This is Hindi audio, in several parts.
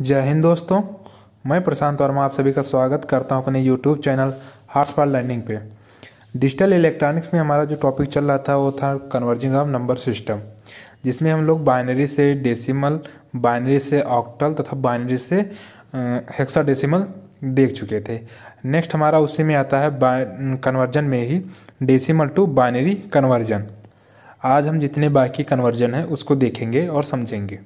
जय हिंद दोस्तों मैं प्रशांत वर्मा आप सभी का स्वागत करता हूं अपने YouTube channel hours for learning पे डिजिटल इलेक्ट्रॉनिक्स में हमारा जो टॉपिक चल रहा था वो था कन्वर्जिंग ऑफ नंबर सिस्टम जिसमें हम लोग बाइनरी से डेसिमल बाइनरी से ऑक्टल तथा बाइनरी से हेक्सा डेसीमल देख चुके थे नेक्स्ट हमारा उसी में आता है कन्वर्जन में ही डेसीमल टू बाइनरी कन्वर्जन आज हम जितने बाकी कन्वर्जन हैं उसको देखेंगे और समझेंगे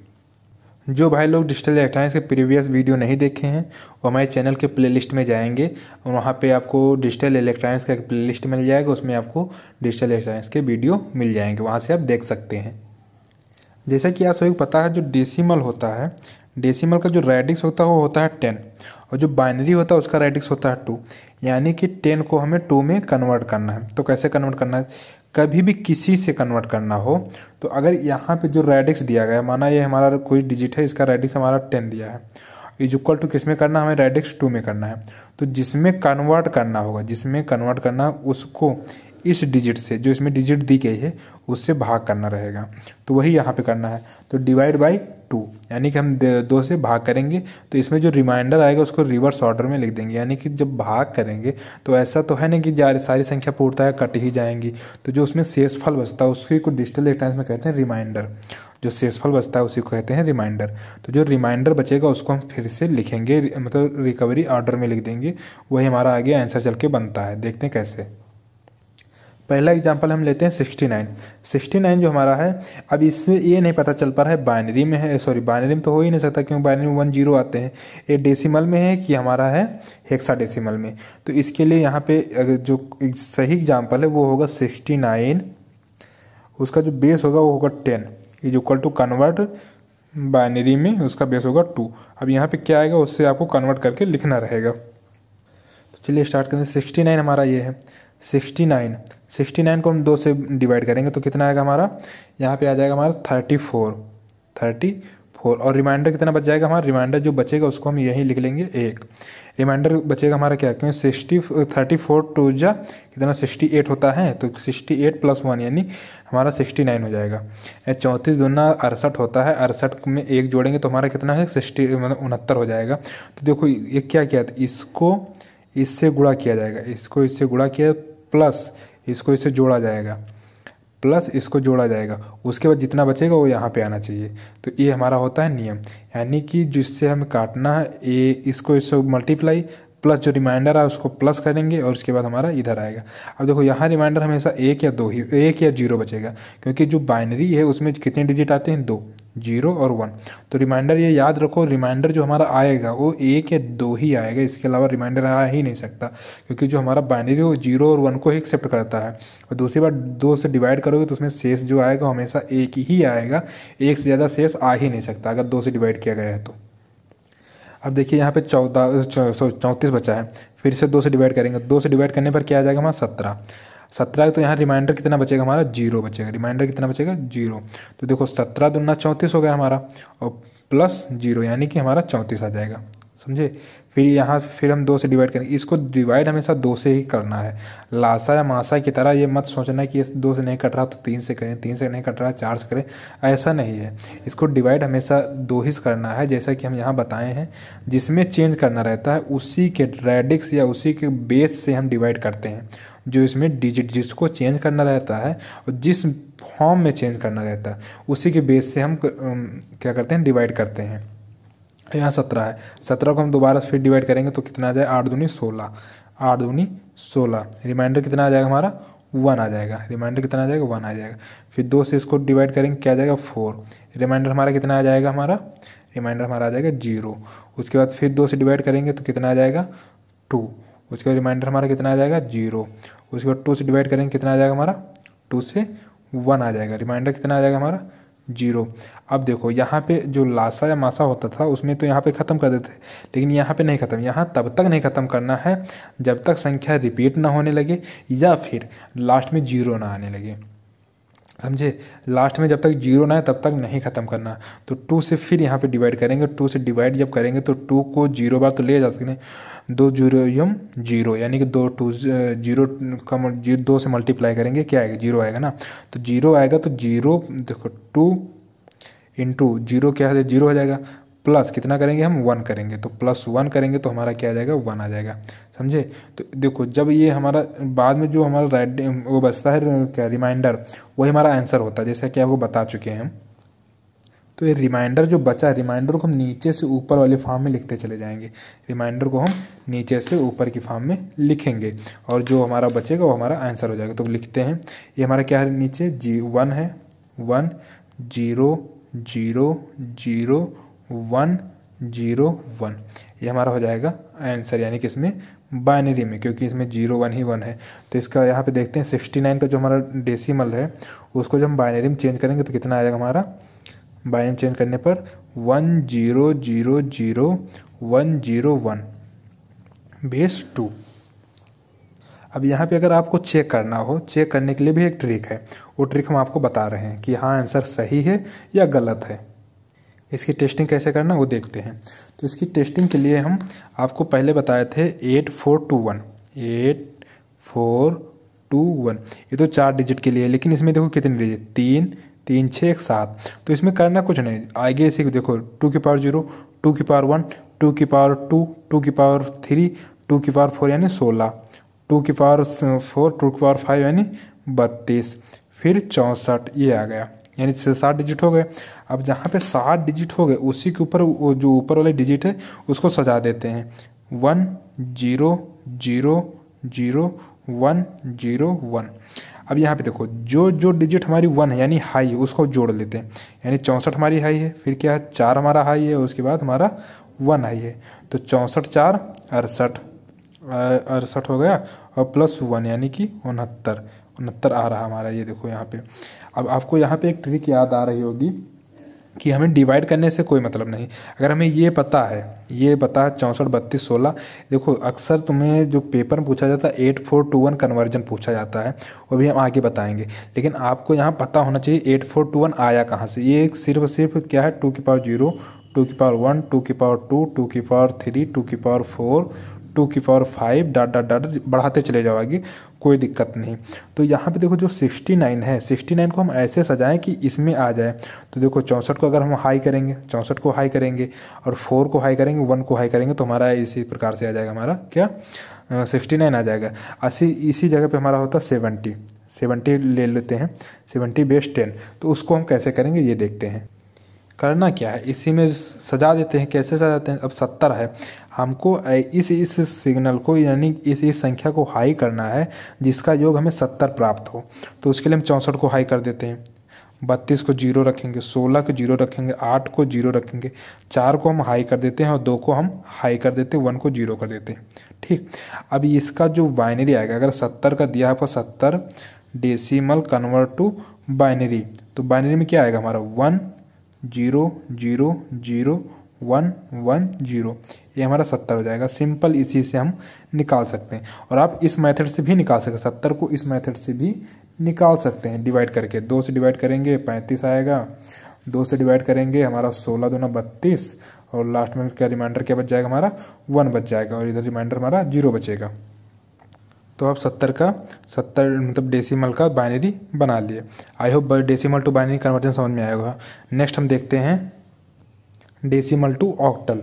जो भाई लोग डिजिटल इलेक्ट्रॉनिक्स के प्रीवियस वीडियो नहीं देखे हैं वो हमारे चैनल के प्लेलिस्ट में जाएंगे और वहाँ पे आपको डिजिटल इलेक्ट्रॉनिक्स का एक प्लेलिस्ट मिल जाएगा उसमें आपको डिजिटल इलेक्ट्रॉनिक्स के वीडियो मिल जाएंगे वहाँ से आप देख सकते हैं जैसा कि आप सभी को पता है जो डेसीमल होता है डेसीमल का जो रेडिक्स होता है वो होता है टेन और जो बाइनरी होता है उसका रेडिक्स होता है टू यानी कि टेन को हमें टू में कन्वर्ट करना है तो कैसे कन्वर्ट करना है कभी भी किसी से कन्वर्ट करना हो तो अगर यहाँ पे जो रेडिक्स दिया गया माना ये हमारा कोई डिजिट है इसका रेडिक्स हमारा टेन दिया है इज इक्वल टू किस में करना हमें रेडिक्स टू में करना है तो जिसमें कन्वर्ट करना होगा जिसमें कन्वर्ट करना उसको इस डिजिट से जो इसमें डिजिट दी गई है उससे भाग करना रहेगा तो वही यहाँ पे करना है तो डिवाइड बाई टू यानी कि हम दो से भाग करेंगे तो इसमें जो रिमाइंडर आएगा उसको रिवर्स ऑर्डर में लिख देंगे यानी कि जब भाग करेंगे तो ऐसा तो है ना कि सारी संख्या पूर्णतः कट ही जाएंगी तो जो उसमें शेषफल बचता है उसकी को डिजिटल इलेक्ट्रॉनिक्स में कहते हैं रिमाइंडर जो शेषफल बचता है उसी को कहते हैं रिमाइंडर तो जो रिमाइंडर बचेगा उसको हम फिर से लिखेंगे मतलब रिकवरी ऑर्डर में लिख देंगे वही हमारा आगे आंसर चल के बनता है देखते हैं कैसे पहला एग्जाम्पल हम लेते हैं सिक्सटी नाइन सिक्सटी नाइन जो हमारा है अब इसमें ये नहीं पता चल पा रहा है बाइनरी में है सॉरी बाइनरी में तो हो ही नहीं सकता क्योंकि बाइनरी में वन जीरो आते हैं ये डेसिमल में है कि हमारा है हेक्सा डेसीमल में तो इसके लिए यहाँ पे जो सही एग्जाम्पल है वो होगा सिक्सटी नाइन उसका जो बेस होगा वो होगा ten is equal to convert binary में उसका बेस होगा टू अब यहाँ पे क्या आएगा उससे आपको कन्वर्ट करके लिखना रहेगा तो चलिए स्टार्ट करते हैं सिक्सटी नाइन हमारा ये है सिक्सटी नाइन सिक्सटी नाइन को हम दो से डिवाइड करेंगे तो कितना आएगा हमारा यहाँ पे आ जाएगा हमारा थर्टी फोर थर्टी फोर और रिमाइंडर कितना बच जाएगा हमारा रिमाइंडर जो बचेगा उसको हम यहीं लिख लेंगे एक रिमाइंडर बचेगा हमारा क्या क्योंकि सिक्सटी थर्टी फोर टू जा कितना सिक्सटी एट होता है तो सिक्सटी एट प्लस वन यानी हमारा सिक्सटी नाइन हो जाएगा चौंतीस दूना अड़सठ होता है अड़सठ में एक जोड़ेंगे तो हमारा कितना है सिक्सटी मतलब उनहत्तर हो जाएगा तो देखो ये क्या किया था इसको इससे गुड़ा किया जाएगा इसको इससे गुड़ा किया प्लस इसको इससे जोड़ा जाएगा प्लस इसको जोड़ा जाएगा उसके बाद जितना बचेगा वो यहाँ पे आना चाहिए तो ये हमारा होता है नियम यानी कि जिससे हमें काटना है ए इसको इसको मल्टीप्लाई प्लस जो रिमाइंडर है उसको प्लस करेंगे और उसके बाद हमारा इधर आएगा अब देखो यहाँ रिमाइंडर हमेशा एक या दो ही एक या जीरो बचेगा क्योंकि जो बाइनरी है उसमें कितने डिजिट आते हैं दो जीरो और वन तो रिमाइंडर ये याद रखो रिमाइंडर जो हमारा आएगा वो एक या दो ही आएगा इसके अलावा रिमाइंडर आ ही नहीं सकता क्योंकि जो हमारा बाइनरी वो जीरो और वन को ही एक्सेप्ट करता है और दूसरी बार दो से डिवाइड करोगे तो उसमें शेष जो आएगा हमेशा एक ही आएगा एक से ज़्यादा शेष आ ही नहीं सकता अगर दो से डिवाइड किया गया है तो अब देखिए यहाँ पे चौदह चौंतीस बचा है फिर से दो से डिवाइड करेंगे दो से डिवाइड करने पर क्या आ जाएगा हमारा सत्रह सत्रह तो यहाँ रिमाइंडर कितना बचेगा हमारा जीरो बचेगा रिमाइंडर कितना बचेगा जीरो तो देखो सत्रह दुना चौंतीस हो गया हमारा और प्लस जीरो यानी कि हमारा चौंतीस आ जाएगा समझे फिर यहाँ फिर हम दो से डिवाइड करेंगे इसको डिवाइड हमेशा दो से ही करना है लाशा या मासा की तरह ये मत सोचना कि दो से नहीं कट रहा तो तीन से करें तीन से नहीं कट रहा चार से करें ऐसा नहीं है इसको डिवाइड हमेशा दो ही से करना है जैसा कि हम यहाँ बताए हैं जिसमें चेंज करना रहता है उसी के रेडिक्स या उसी के बेस से हम डिवाइड करते हैं जो इसमें डिजिट जिसको चेंज करना रहता है और जिस फॉर्म में चेंज करना रहता है उसी के बेस से हम क्या करते हैं डिवाइड करते हैं यहाँ सत्रह है सत्रह को हम दोबारा फिर डिवाइड करेंगे तो कितना आ जाए आठ दूनी सोलह आठ दूनी सोलह रिमाइंडर कितना आ जाएगा हमारा वन आ जाएगा रिमाइंडर कितना आ जाएगा वन आ जाएगा फिर दो से इसको डिवाइड करेंगे क्या आ जाएगा फोर रिमाइंडर हमारा कितना आ जाएगा हमारा रिमाइंडर हमारा आ जाएगा जीरो उसके बाद फिर दो से डिवाइड करेंगे तो कितना आ जाएगा टू उसके बाद रिमाइंडर हमारा कितना आ जाएगा जीरो उसके बाद टू से डिवाइड करेंगे कितना आ जाएगा हमारा टू से वन आ जाएगा रिमाइंडर कितना आ जाएगा हमारा जीरो अब देखो यहाँ पे जो लासा या मासा होता था उसमें तो यहाँ पे ख़त्म कर देते लेकिन यहाँ पे नहीं ख़त्म यहाँ तब तक नहीं ख़त्म करना है जब तक संख्या रिपीट ना होने लगे या फिर लास्ट में जीरो ना आने लगे समझे लास्ट में जब तक जीरो ना है तब तक नहीं ख़त्म करना तो टू से फिर यहाँ पे डिवाइड करेंगे टू से डिवाइड जब करेंगे तो टू को जीरो बार तो ले जा सकते हैं दो जीरो यम जीरो यानी कि दो टू जीरो का दो से मल्टीप्लाई करेंगे क्या आएगा जीरो आएगा ना तो जीरो आएगा तो जीरो देखो टू इंटू जीरो क्या है जीरो हो जाएगा प्लस कितना करेंगे हम वन करेंगे तो प्लस वन करेंगे तो हमारा क्या आ जाएगा वन आ जाएगा समझे तो देखो जब ये हमारा बाद में जो हमारा राइट वो बचता है क्या रिमाइंडर वही हमारा आंसर होता है जैसा कि आपको बता चुके हैं हम तो ये रिमाइंडर जो बचा है रिमाइंडर को हम नीचे से ऊपर वाले फॉर्म में लिखते चले जाएंगे रिमाइंडर को हम नीचे से ऊपर की फॉर्म में लिखेंगे और जो हमारा बचेगा वो हमारा आंसर हो जाएगा तो लिखते हैं ये हमारा क्या है नीचे जी वन है one zero zero zero one zero one ये हमारा हो जाएगा आंसर यानी कि इसमें बाइनरी में क्योंकि इसमें जीरो वन ही वन है तो इसका यहाँ पे देखते हैं सिक्सटी नाइन का जो हमारा डेसिमल है उसको जब हम बाइनरी में चेंज करेंगे तो कितना आएगा हमारा बाइनरी में चेंज करने पर one zero zero zero one zero one base two अब यहाँ पे अगर आपको चेक करना हो चेक करने के लिए भी एक ट्रिक है वो ट्रिक हम आपको बता रहे हैं कि हाँ आंसर सही है या गलत है इसकी टेस्टिंग कैसे करना वो देखते हैं तो इसकी टेस्टिंग के लिए हम आपको पहले बताए थे eight four two one eight four two one ये तो चार डिजिट के लिए है लेकिन इसमें देखो कितने डिजिट तीन तीन छः एक सात तो इसमें करना कुछ नहीं आगे इसी को देखो टू की पावर जीरो टू की पावर वन टू की पावर टू टू की पावर थ्री टू की पावर फोर यानी सोलह टू की पावर फोर टू की पावर फाइव यानी बत्तीस फिर चौंसठ ये आ गया यानी सात डिजिट हो गए अब जहाँ पे सात डिजिट हो गए उसी के ऊपर जो ऊपर वाले डिजिट है उसको सजा देते हैं one zero zero zero one zero one अब यहाँ पे देखो जो जो डिजिट हमारी वन है यानी हाई है उसको जोड़ लेते हैं यानी चौंसठ हमारी हाई है फिर क्या है चार हमारा हाई है उसके बाद हमारा वन हाई है तो चौंसठ चार अड़सठ अड़सठ हो गया और प्लस वन यानी कि उनहत्तर उनहत्तर आ रहा हमारा ये देखो यहाँ पे अब आपको यहाँ पे एक ट्रिक याद आ रही होगी कि हमें डिवाइड करने से कोई मतलब नहीं अगर हमें ये पता है ये पता है चौंसठ बत्तीस सोलह देखो अक्सर तुम्हें जो पेपर पूछा जाता है eight four two one conversion पूछा जाता है वो भी हम आगे बताएंगे लेकिन आपको यहाँ पता होना चाहिए एट फोर टू वन आया कहाँ से ये सिर्फ सिर्फ क्या है टू की पावर जीरो टू की पावर वन टू की पावर टू टू की पावर थ्री टू की पावर फोर टू की power five dot dot dot बढ़ाते चले जाओगे कोई दिक्कत नहीं तो यहाँ पे देखो जो सिक्सटी नाइन है सिक्सटी नाइन को हम ऐसे सजाएं कि इसमें आ जाए तो देखो चौंसठ को अगर हम हाई करेंगे चौंसठ को हाई करेंगे और फोर को हाई करेंगे वन को हाई करेंगे तो हमारा इसी प्रकार से आ जाएगा हमारा क्या सिक्सटी नाइन आ जाएगा असी इसी जगह पे हमारा होता सेवेंटी सेवेंटी ले लेते हैं सेवेंटी बेस्ट टेन तो उसको हम कैसे करेंगे ये देखते हैं करना क्या है इसी में सजा देते हैं कैसे सजा देते हैं अब सत्तर है हमको इस इस सिग्नल को यानी इस इस संख्या को हाई करना है जिसका योग हमें सत्तर प्राप्त हो तो उसके लिए हम चौंसठ को हाई कर देते हैं बत्तीस को जीरो रखेंगे सोलह को जीरो रखेंगे आठ को जीरो रखेंगे चार को हम हाई कर देते हैं और दो को हम हाई कर देते हैं वन को जीरो कर देते हैं ठीक अब इसका जो बाइनरी आएगा अगर सत्तर का दिया है पर सत्तर डेसीमल कन्वर्ट टू बाइनरी तो बाइनरी में क्या आएगा हमारा one zero zero zero one one zero ये हमारा सत्तर हो जाएगा सिंपल इसी से हम निकाल सकते हैं और आप इस मेथड से भी निकाल सकते हैं सत्तर को इस मेथड से भी निकाल सकते हैं डिवाइड करके दो से डिवाइड करेंगे पैंतीस आएगा दो से डिवाइड करेंगे हमारा सोलह दोनों बत्तीस और लास्ट में क्या रिमाइंडर क्या बच जाएगा हमारा वन बच जाएगा और इधर रिमाइंडर हमारा जीरो बचेगा तो आप सत्तर का सत्तर मतलब डेसिमल का बाइनरी बना लिए I hope decimal to binary conversion समझ में आएगा नेक्स्ट हम देखते हैं decimal to octal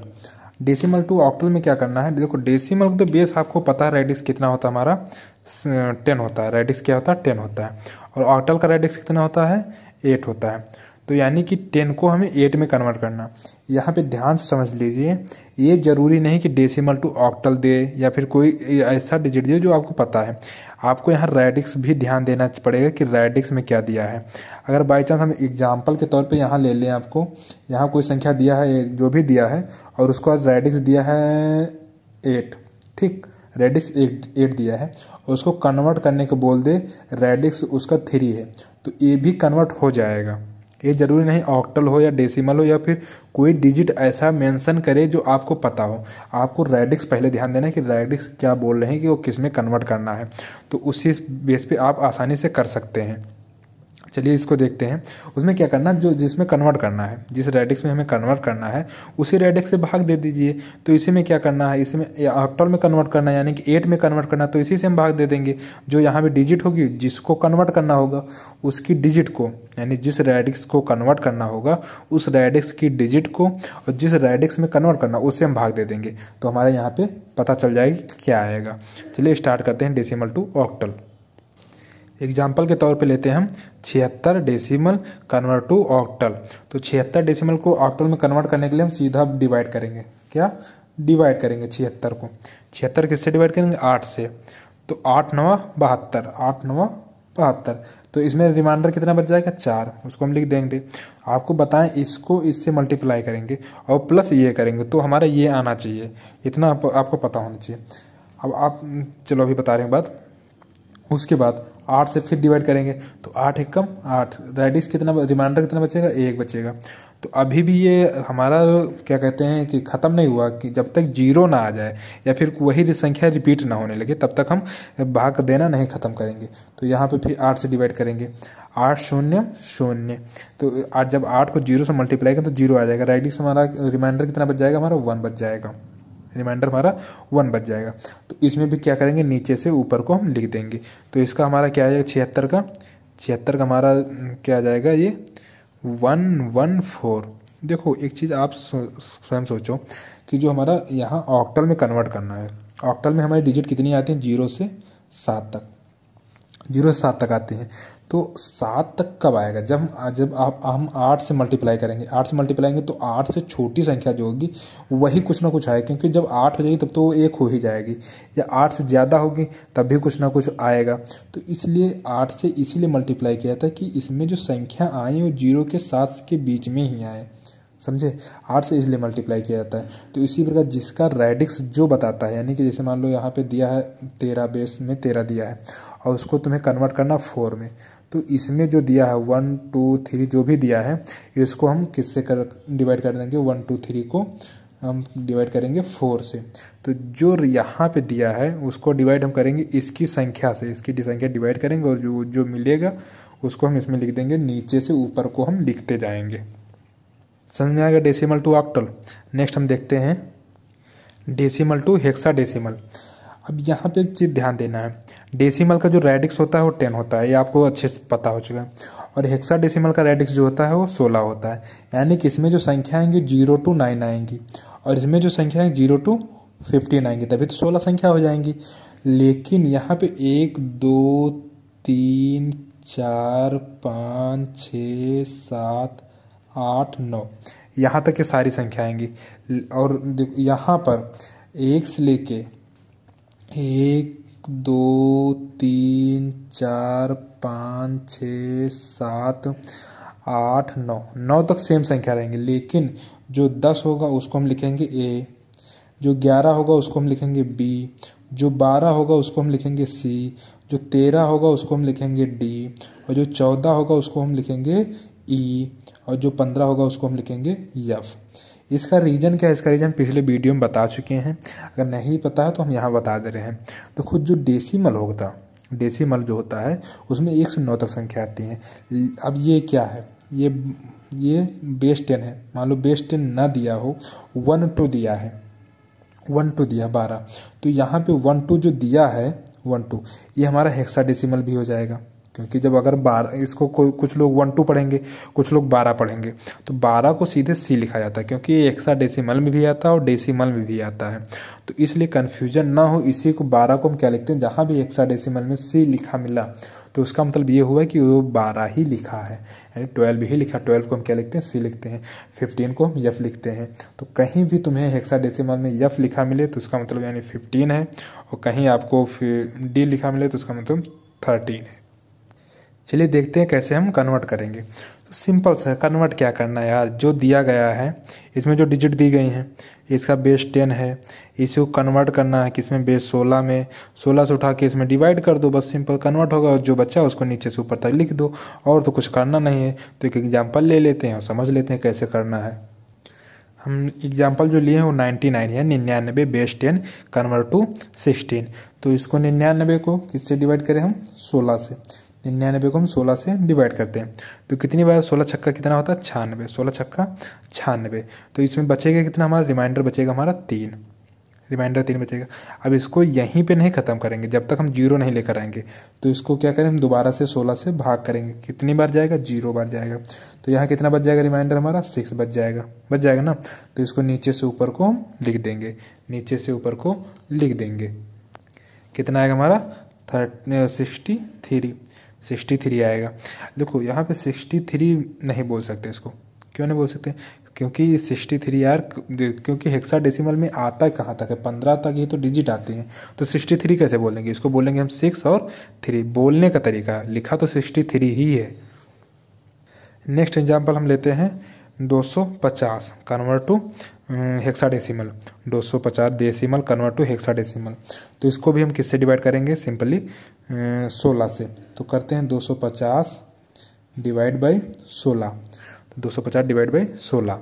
decimal to octal में क्या करना है देखो डेसिमल तो बेस आपको पता है रेडिक्स कितना होता है हमारा टेन होता है रेडिक्स क्या होता है टेन होता है और ऑक्टल का रेडिक्स कितना होता है एट होता है तो यानी कि टेन को हमें एट में कन्वर्ट करना यहाँ पे ध्यान से समझ लीजिए ये ज़रूरी नहीं कि डेसिमल टू ऑक्टल दे या फिर कोई ऐसा डिजिट दे जो आपको पता है आपको यहाँ रेडिक्स भी ध्यान देना पड़ेगा कि रेडिक्स में क्या दिया है अगर बाई चांस हम एग्जाम्पल के तौर पर यहाँ ले लें आपको यहाँ कोई संख्या दिया है जो भी दिया है और उसको रेडिक्स दिया है एट ठीक रेडिक्स एट एट दिया है और उसको कन्वर्ट करने को बोल दे रेडिक्स उसका थ्री है तो ये भी कन्वर्ट हो जाएगा ये ज़रूरी नहीं ऑक्टल हो या डेसिमल हो या फिर कोई डिजिट ऐसा मेंशन करे जो आपको पता हो आपको रेडिक्स पहले ध्यान देना है कि रेडिक्स क्या बोल रहे हैं कि वो किस में कन्वर्ट करना है तो उसी बेस पे आप आसानी से कर सकते हैं चलिए इसको देखते हैं उसमें क्या करना जो जिसमें कन्वर्ट करना है जिस रेडिक्स में हमें कन्वर्ट करना है उसी रेडिक्स से भाग दे दीजिए तो इसी में क्या करना है इसी में ऑक्टल में कन्वर्ट करना है यानी कि एट में कन्वर्ट करना तो इसी से हम भाग दे देंगे जो यहाँ पर डिजिट होगी जिसको कन्वर्ट करना होगा उसकी डिजिट को यानी जिस रेडिक्स को कन्वर्ट करना होगा उस रेडिक्स की डिजिट को और जिस रेडिक्स में कन्वर्ट करना उससे हम भाग दे देंगे तो हमारे यहाँ पे पता चल जाएगा क्या आएगा चलिए स्टार्ट करते हैं डेसिमल टू ऑक्टल एग्जाम्पल के तौर पे लेते हैं हम छिहत्तर डेसिमल कन्वर्ट टू ऑक्टल तो छिहत्तर डेसिमल को ऑक्टल में कन्वर्ट करने के लिए हम सीधा डिवाइड करेंगे क्या डिवाइड करेंगे छिहत्तर को छिहत्तर किससे डिवाइड करेंगे आठ से तो आठ नवा बहत्तर आठ नवा बहत्तर तो इसमें रिमाइंडर कितना बच जाएगा चार उसको हम लिख देंगे आपको बताएं इसको इससे मल्टीप्लाई करेंगे और प्लस ये करेंगे तो हमारा ये आना चाहिए इतना आप, आपको पता होना चाहिए अब आप चलो अभी बता रहे हैं बात उसके बाद आठ से फिर डिवाइड करेंगे तो आठ एक कम आठ रेडिक्स कितना रिमाइंडर कितना बचेगा एक बचेगा तो अभी भी ये हमारा क्या कहते हैं कि ख़त्म नहीं हुआ कि जब तक जीरो ना आ जाए या फिर वही संख्या रिपीट ना होने लगे तब तक हम भाग देना नहीं ख़त्म करेंगे तो यहाँ पे फिर आठ से डिवाइड करेंगे आठ शून्य शून्य तो आज जब आठ को जीरो से मल्टीप्लाई करें तो जीरो आ जाएगा रेडिक्स हमारा रिमाइंडर कितना बच जाएगा हमारा वन बच जाएगा रिमाइंडर हमारा वन बच जाएगा तो इसमें भी क्या करेंगे नीचे से ऊपर को हम लिख देंगे तो इसका हमारा क्या आ जाएगा छिहत्तर का छिहत्तर का हमारा क्या आ जाएगा ये वन वन फोर देखो एक चीज़ आप स्वयं सोचो कि जो हमारा यहाँ ऑक्टल में कन्वर्ट करना है ऑक्टल में हमारी डिजिट कितनी आती है जीरो से सात तक जीरो से सात तक आती है तो सात तक कब आएगा जब जब आप हम आठ से मल्टीप्लाई करेंगे आठ से मल्टीप्लाई करेंगे तो आठ से छोटी संख्या जो होगी वही कुछ ना कुछ आएगा क्योंकि जब आठ हो जाएगी तब तो वो एक हो ही जाएगी या आठ से ज़्यादा होगी तब भी कुछ ना कुछ आएगा तो इसलिए आठ से इसीलिए मल्टीप्लाई किया था कि इसमें जो संख्या आई वो जीरो के सात के बीच में ही आए समझे आठ से इसलिए मल्टीप्लाई किया जाता है तो इसी प्रकार जिसका रेडिक्स जो बताता है यानी कि जैसे मान लो यहाँ पे दिया है तेरह बेस में तेरह दिया है और उसको तुम्हें कन्वर्ट करना फोर में तो इसमें जो दिया है वन टू थ्री जो भी दिया है इसको हम किससे कर डिवाइड कर देंगे वन टू थ्री को हम डिवाइड करेंगे फोर से तो जो यहाँ पे दिया है उसको डिवाइड हम करेंगे इसकी संख्या से इसकी संख्या डिवाइड करेंगे और जो जो मिलेगा उसको हम इसमें लिख देंगे नीचे से ऊपर को हम लिखते जाएंगे समझ में आ गया टू ऑक्टल नेक्स्ट हम देखते हैं डेसीमल टू हेक्सा डेसीमल अब यहाँ पे एक चीज़ ध्यान देना है डेसीमल का जो रेडिक्स होता है वो टेन होता है ये आपको अच्छे से पता हो चुका है और हेक्सा डेसीमल का रेडिक्स जो होता है वो सोलह होता है यानी कि इसमें जो संख्या आएंगी जीरो टू नाइन आएंगी और इसमें जो संख्या है जीरो टू फिफ्टीन आएंगी तभी तो सोलह संख्या हो जाएंगी लेकिन यहाँ पे एक दो तीन चार पाँच छ सात आठ नौ यहाँ तक ये सारी संख्या आएंगी और यहाँ पर एक से लेके एक दो तीन चार पाँच छ सात आठ नौ नौ तक सेम संख्या रहेंगी लेकिन जो दस होगा उसको हम लिखेंगे ए जो ग्यारह होगा उसको हम लिखेंगे बी जो बारह होगा उसको हम लिखेंगे सी जो तेरह होगा उसको हम लिखेंगे डी और जो चौदह होगा उसको हम लिखेंगे ई e, और जो पंद्रह होगा उसको हम लिखेंगे यफ इसका रीजन क्या है इसका रीजन पिछले वीडियो में बता चुके हैं अगर नहीं पता है तो हम यहाँ बता दे रहे हैं तो खुद जो डेसीमल होता डेसीमल जो होता है उसमें एक से नौ तक संख्या आती है अब ये क्या है ये ये बेस टेन है मान लो बेस टेन ना दिया हो वन टू दिया है वन टू दिया बारह तो यहाँ पे वन टू जो दिया है वन टू ये हमारा हेक्सा डेसीमल भी हो जाएगा क्योंकि जब अगर बारह इसको कोई कुछ लोग वन टू पढ़ेंगे कुछ लोग बारह पढ़ेंगे तो बारह को सीधे सी लिखा जाता है क्योंकि ये एक्सा डेसीमल में भी आता है और डेसीमल में भी आता है तो इसलिए कन्फ्यूजन ना हो इसी को बारह को हम क्या लिखते हैं जहाँ भी एक्सा डेसीमल में सी लिखा मिला तो उसका मतलब ये हुआ कि वो बारह ही लिखा है यानी ट्वेल्व ही लिखा ट्वेल्व को हम क्या लिखते हैं सी लिखते हैं फिफ्टीन को हम यफ लिखते हैं तो कहीं भी तुम्हें हेक्सा डेसिमल में यफ लिखा मिले तो उसका मतलब यानी फिफ्टीन है और कहीं आपको डी लिखा मिले तो उसका मतलब थर्टीन है चलिए देखते हैं कैसे हम कन्वर्ट करेंगे तो सिंपल सा कन्वर्ट क्या करना है यार जो दिया गया है इसमें जो डिजिट दी गई हैं इसका बेस टेन है इसको कन्वर्ट करना है किस में बेस सोलह में सोलह से उठा के इसमें डिवाइड कर दो बस सिंपल कन्वर्ट होगा और जो बच्चा उसको नीचे से ऊपर तक लिख दो और तो कुछ करना नहीं है तो एक एग्जाम्पल ले लेते हैं और समझ लेते हैं कैसे करना है हम एग्जाम्पल जो लिए हैं वो नाइन्टी नाइन है निन्यानबे base ten convert to sixteen तो इसको निन्यानबे को किससे डिवाइड करें हम सोलह से निन्यानवे को हम सोलह से डिवाइड करते हैं तो कितनी बार सोलह छक्का कितना होता है छानबे सोलह छक्का छानबे तो इसमें बचेगा कितना हमारा रिमाइंडर बचेगा हमारा तीन रिमाइंडर तीन बचेगा अब इसको यहीं पे नहीं ख़त्म करेंगे जब तक हम जीरो नहीं लेकर आएंगे तो इसको क्या करें हम दोबारा से सोलह से भाग करेंगे कितनी बार जाएगा जीरो बार जाएगा तो यहाँ कितना बच जाएगा रिमाइंडर हमारा सिक्स बच जाएगा बच जाएगा ना तो इसको नीचे से ऊपर को हम लिख देंगे नीचे से ऊपर को लिख देंगे कितना आएगा हमारा thirty sixty three sixty three आएगा देखो यहाँ पे सिक्सटी थ्री नहीं बोल सकते इसको क्यों नहीं बोल सकते क्योंकि सिक्सटी थ्री यार क्योंकि हेक्सा डेसिमल में आता है कहाँ तक है पंद्रह तक ये तो डिजिट आती हैं तो सिक्सटी थ्री कैसे बोलेंगे इसको बोलेंगे हम सिक्स और थ्री बोलने का तरीका लिखा तो सिक्सटी थ्री ही है नेक्स्ट एग्जाम्पल हम लेते हैं दो सौ पचास convert to hexadecimal 250 decimal convert to hexadecimal तो इसको भी हम किससे डिवाइड करेंगे सिंपली अं, सोलह से तो करते हैं 250 डिवाइड बाई सोलह दो सौ पचास डिवाइड बाई सोलह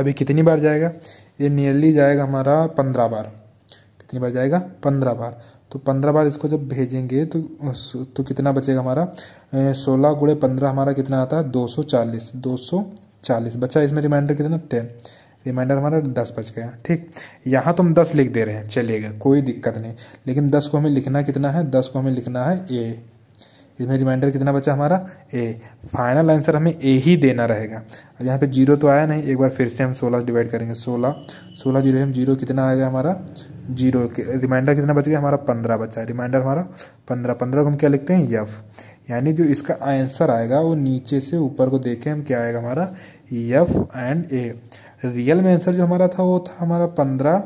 अभी कितनी बार जाएगा ये नियरली जाएगा हमारा पंद्रह बार कितनी बार जाएगा पंद्रह बार तो पंद्रह बार इसको जब भेजेंगे तो तो कितना बचेगा हमारा अं, सोलह गुड़े पंद्रह हमारा कितना आता है दो सौ चालीस दो सौ चालीस बचा इसमें रिमाइंडर कितना टेन रिमाइंडर हमारा दस बज गया ठीक यहाँ तो हम दस लिख दे रहे हैं चलेगा कोई दिक्कत नहीं लेकिन दस को हमें लिखना कितना है दस को हमें लिखना है ए इसमें रिमाइंडर कितना बचा हमारा ए फाइनल आंसर हमें ए ही देना रहेगा अब यहाँ पे जीरो तो आया नहीं एक बार फिर से हम सोलह डिवाइड करेंगे सोलह सोलह जीरो हम जीरो कितना आएगा हमारा जीरो रिमाइंडर कितना बच गया हमारा पंद्रह बचा है रिमाइंडर हमारा पंद्रह पंद्रह को हम क्या लिखते हैं यफ यानी जो इसका आंसर आएगा वो नीचे से ऊपर को देखें हम क्या आएगा हमारा यफ एंड ए रियल में आंसर जो हमारा था वो था हमारा पंद्रह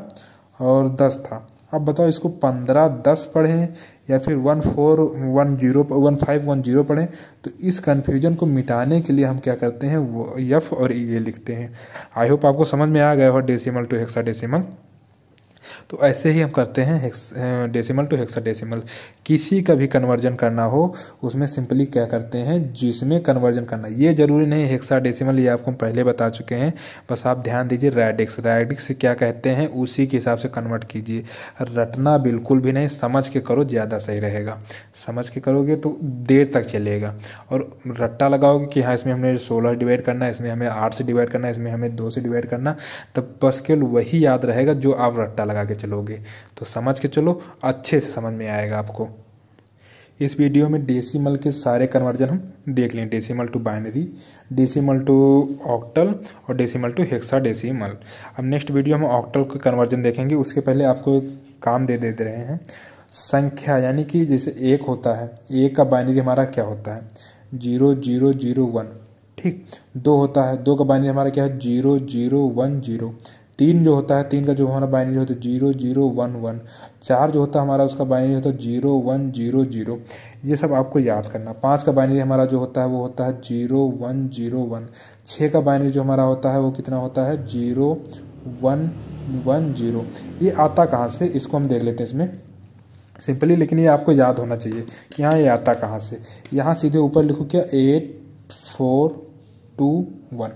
और दस था अब बताओ इसको पंद्रह दस पढ़ें या फिर one four one zero one five one zero पढ़ें तो इस कन्फ्यूजन को मिटाने के लिए हम क्या करते हैं वो यफ और ये e लिखते हैं आई होप आपको समझ में आ गया हो डेसिमल टू हेक्सा डेसिमल तो ऐसे ही हम करते हैं डेसिमल टू हेक्सा डेसिमल किसी का भी कन्वर्जन करना हो उसमें सिंपली क्या करते हैं जिसमें कन्वर्जन करना ये जरूरी नहीं हेक्सा डेसिमल ये आपको हम पहले बता चुके हैं बस आप ध्यान दीजिए रेडिक्स रेडिक्स क्या कहते हैं उसी के हिसाब से कन्वर्ट कीजिए रटना बिल्कुल भी नहीं समझ के करो ज़्यादा सही रहेगा समझ के करोगे तो देर तक चलेगा और रट्टा लगाओगे कि हाँ इसमें हमने सोलह डिवाइड करना है इसमें हमें आठ से डिवाइड करना है इसमें हमें दो से डिवाइड करना तब बस केवल वही याद रहेगा जो आप रट्टा लगा के चलोगे तो समझ के चलो अच्छे से समझ में आएगा आपको इस वीडियो में डेसिमल के सारे कन्वर्जन हम देख लें decimal to binary decimal to octal और डेसिमल टू हेक्सा डेसीमल अब नेक्स्ट वीडियो हम ऑक्टल का कन्वर्जन देखेंगे उसके पहले आपको एक काम दे दे रहे हैं संख्या यानी कि जैसे एक होता है एक का बाइनरी हमारा क्या होता है जीरो जीरो जीरो वन ठीक दो होता है दो का बाइनरी हमारा क्या है जीरो जीरो वन जीरो तीन जो होता है तीन का जो हमारा बाइनरी होता है जीरो जीरो वन वन चार जो होता है हमारा उसका बाइनरी होता है जीरो वन जीरो जीरो ये सब आपको याद करना पाँच का बाइनरी हमारा जो होता है वो होता है जीरो वन जीरो वन छः का बाइनरी जो हमारा होता है वो कितना होता है जीरो वन वन जीरो ये आता कहाँ से इसको हम देख लेते हैं इसमें सिंपली लेकिन ये आपको याद होना चाहिए कि हाँ ये आता कहाँ से यहाँ सीधे ऊपर लिखो क्या eight four two one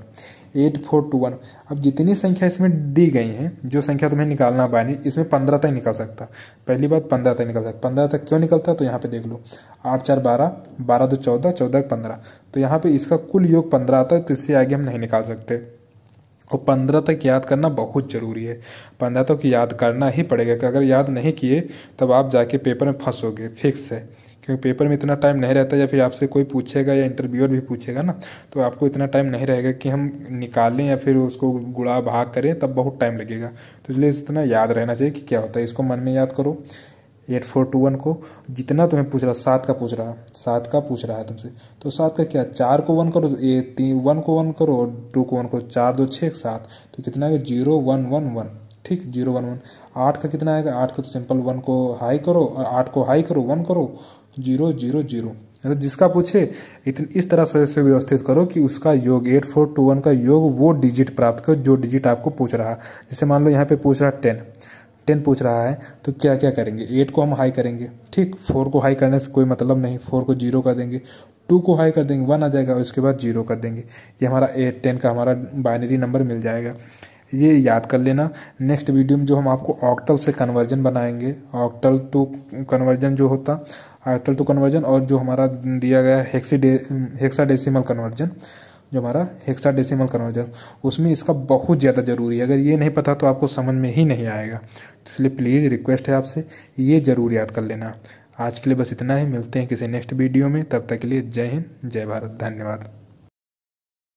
eight four two one अब जितनी संख्या इसमें दी गई हैं जो संख्या तुम्हें निकालना बाइनरी इसमें पंद्रह तक निकल सकता पहली बात पंद्रह तक निकल सकता पंद्रह तक क्यों निकलता है तो यहाँ पे देख लो आठ चार बारह बारह दो चौदह चौदह पंद्रह तो यहाँ पे इसका कुल योग पंद्रह आता है तो इससे आगे हम नहीं निकाल सकते और पंद्रह तक याद करना बहुत ज़रूरी है पंद्रह तक याद करना ही पड़ेगा कि अगर याद नहीं किए तब आप जाके पेपर में फंसोगे फिक्स है क्योंकि पेपर में इतना टाइम नहीं रहता या फिर आपसे कोई पूछेगा या इंटरव्यूअर भी पूछेगा ना तो आपको इतना टाइम नहीं रहेगा कि हम निकालें या फिर उसको गुड़ा भाग करें तब बहुत टाइम लगेगा तो इसलिए इतना याद रहना चाहिए कि क्या होता है इसको मन में याद करो एट फोर टू वन को जितना तुम्हें पूछ रहा सात का पूछ रहा सात का पूछ रहा है तुमसे तो सात का क्या चार को वन करो ए तीन वन को वन करो और टू को वन करो चार दो छः सात तो कितना आएगा जीरो वन वन वन ठीक जीरो वन वन आठ का कितना आएगा आठ का तो सिंपल वन को हाई करो और आठ को हाई करो वन करो जीरो जीरो जीरो तो जिसका पूछे इतने इस तरह से व्यवस्थित करो कि उसका योग एट फोर टू वन का योग वो डिजिट प्राप्त करो जो डिजिट आपको पूछ रहा है जैसे मान लो यहाँ पे पूछ रहा है टेन टेन पूछ रहा है तो क्या क्या करेंगे एट को हम हाई करेंगे ठीक फोर को हाई करने से कोई मतलब नहीं फोर को जीरो कर देंगे टू को हाई कर देंगे वन आ जाएगा उसके बाद जीरो कर देंगे ये हमारा एट टेन का हमारा बाइनरी नंबर मिल जाएगा ये याद कर लेना नेक्स्ट वीडियो में जो हम आपको ऑक्टल से कन्वर्जन बनाएंगे ऑक्टल टू कन्वर्जन जो होता आयतल टू कन्वर्जन और जो हमारा दिया गया हेक्सी हेक्सा डेसीमल कन्वर्जन जो हमारा हेक्सा डेसीमल कन्वर्जन उसमें इसका बहुत ज़्यादा ज़रूरी है अगर ये नहीं पता तो आपको समझ में ही नहीं आएगा तो इसलिए प्लीज़ रिक्वेस्ट है आपसे ये ज़रूर याद कर लेना आज के लिए बस इतना ही मिलते हैं किसी नेक्स्ट वीडियो में तब तक के लिए जय हिंद जय भारत धन्यवाद